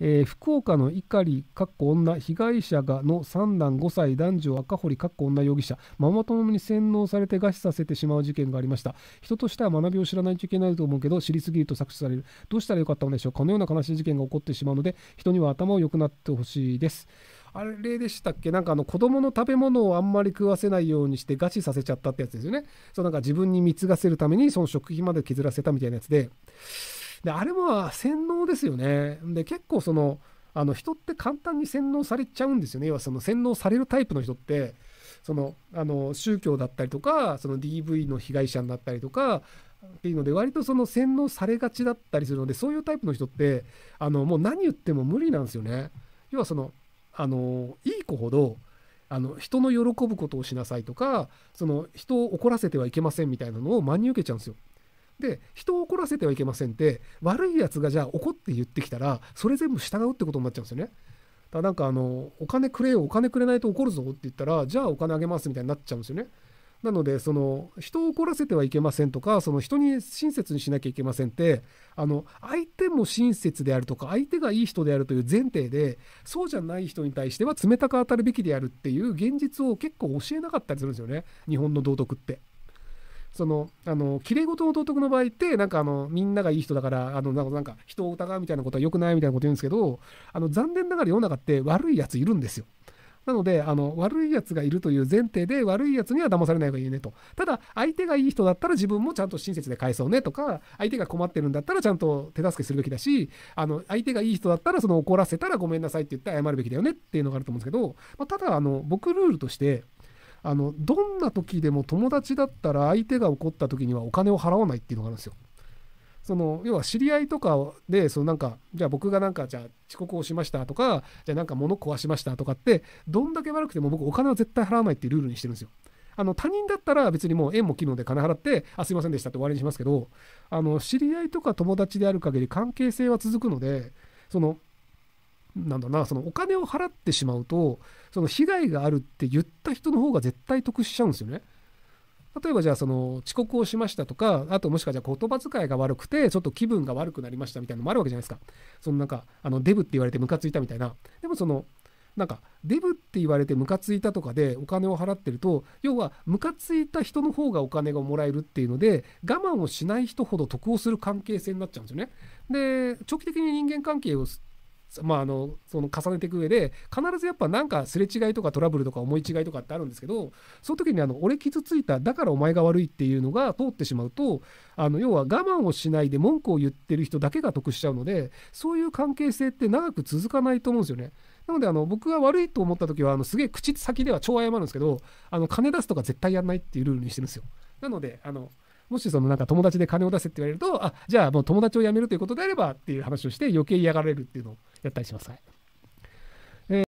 えー、福岡の碇かっこ女被害者がの三男5歳男女赤堀かっこ女容疑者ママ友に洗脳されて餓死させてしまう事件がありました人としては学びを知らないといけないと思うけど知りすぎると搾取されるどうしたらよかったのでしょうこのような悲しい事件が起こってしまうので人には頭を良くなってほしいですあれでしたっけなんかあの子供の食べ物をあんまり食わせないようにして餓死させちゃったってやつですよね。そうなんか自分に貢がせるためにその食費まで削らせたみたいなやつで。であれは洗脳ですよねで結構そのあの人って簡単に洗脳されちゃうんですよね要はその洗脳されるタイプの人ってそのあの宗教だったりとかその DV の被害者になったりとかっていうので割とその洗脳されがちだったりするのでそういうタイプの人ってあのもう何言っても無理なんですよね要はそのあのいい子ほどあの人の喜ぶことをしなさいとかその人を怒らせてはいけませんみたいなのを真に受けちゃうんですよで人を怒らせてはいけませんって悪いやつがじゃあ怒って言ってきたらそれ全部従うってことになっちゃうんですよね。だなんかあのお金くれよお金くれないと怒るぞって言ったらじゃあお金あげますみたいになっちゃうんですよね。なのでその人を怒らせてはいけませんとかその人に親切にしなきゃいけませんってあの相手も親切であるとか相手がいい人であるという前提でそうじゃない人に対しては冷たく当たるべきであるっていう現実を結構教えなかったりするんですよね日本の道徳って。その、あの、綺麗事の道徳の場合って、なんかあの、みんながいい人だから、あの、なんか人を疑うみたいなことは良くないみたいなこと言うんですけど、あの、残念ながら世の中って悪い奴いるんですよ。なので、あの、悪い奴がいるという前提で、悪い奴には騙されない方がいいねと。ただ、相手がいい人だったら自分もちゃんと親切で返そうねとか、相手が困ってるんだったらちゃんと手助けするべきだし、あの、相手がいい人だったら、その怒らせたらごめんなさいって言って謝るべきだよねっていうのがあると思うんですけど、まあ、ただ、あの、僕ルールとして、あのどんな時でも友達だったら相手が怒った時にはお金を払わないっていうのがあるんですよ。その要は知り合いとかでそのなんかじゃあ僕がなんかじゃあ遅刻をしましたとかじゃあなんか物壊しましたとかってどんだけ悪くても僕お金は絶対払わないっていうルールにしてるんですよ。あの他人だったら別にもう縁も機能で金払ってあすいませんでしたって終わりにしますけどあの知り合いとか友達である限り関係性は続くのでそのなんだなそのお金を払ってしまうとその被害があるって言った人の方が絶対得しちゃうんですよね。例えばじゃあその遅刻をしましたとかあともしくはじゃあ言葉遣いが悪くてちょっと気分が悪くなりましたみたいなのもあるわけじゃないですか。そのなんかあのデブって言われてムカついたみたいな。でもそのなんかデブって言われてムカついたとかでお金を払ってると要はムカついた人の方がお金がもらえるっていうので我慢をしない人ほど得をする関係性になっちゃうんですよね。で長期的に人間関係をまあ、あのその重ねていく上で必ずやっぱなんかすれ違いとかトラブルとか思い違いとかってあるんですけどその時にあの「俺傷ついただからお前が悪い」っていうのが通ってしまうとあの要は我慢をしないで文句を言ってる人だけが得しちゃうのでそういう関係性って長く続かないと思うんですよね。なのであの僕が悪いと思った時はあのすげえ口先では超謝るんですけどあの金出すとか絶対やんないっていうルールにしてるんですよ。なのであのもしそのなんか友達で金を出せって言われると、あ、じゃあもう友達を辞めるということであればっていう話をして余計嫌がられるっていうのをやったりします。はい